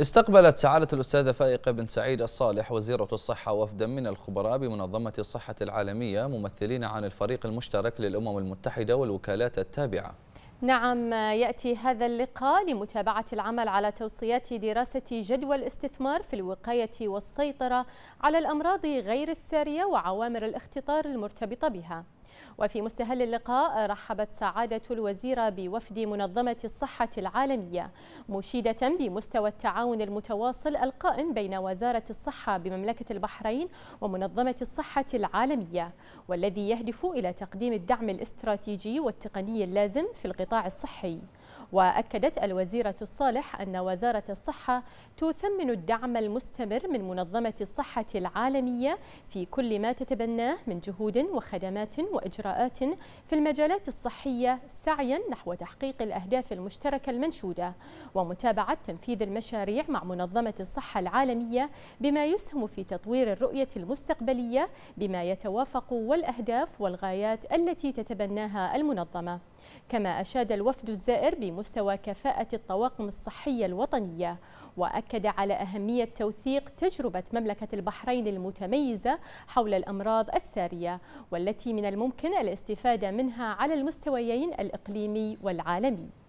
استقبلت سعادة الأستاذة فائقة بن سعيد الصالح وزيرة الصحة وفدا من الخبراء بمنظمة الصحة العالمية ممثلين عن الفريق المشترك للأمم المتحدة والوكالات التابعة نعم يأتي هذا اللقاء لمتابعة العمل على توصيات دراسة جدوى الاستثمار في الوقاية والسيطرة على الأمراض غير السارية وعوامل الاختطار المرتبطة بها وفي مستهل اللقاء رحبت سعادة الوزيرة بوفد منظمة الصحة العالمية مشيدة بمستوى التعاون المتواصل القائم بين وزارة الصحة بمملكة البحرين ومنظمة الصحة العالمية والذي يهدف إلى تقديم الدعم الاستراتيجي والتقني اللازم في القطاع الصحي وأكدت الوزيرة الصالح أن وزارة الصحة تثمن الدعم المستمر من منظمة الصحة العالمية في كل ما تتبناه من جهود وخدمات وإجراءات إجراءات في المجالات الصحية سعيا نحو تحقيق الأهداف المشتركة المنشودة ومتابعة تنفيذ المشاريع مع منظمة الصحة العالمية بما يسهم في تطوير الرؤية المستقبلية بما يتوافق والأهداف والغايات التي تتبناها المنظمة كما أشاد الوفد الزائر بمستوى كفاءة الطواقم الصحية الوطنية وأكد على أهمية توثيق تجربة مملكة البحرين المتميزة حول الأمراض السارية والتي من الممكن الاستفادة منها على المستويين الإقليمي والعالمي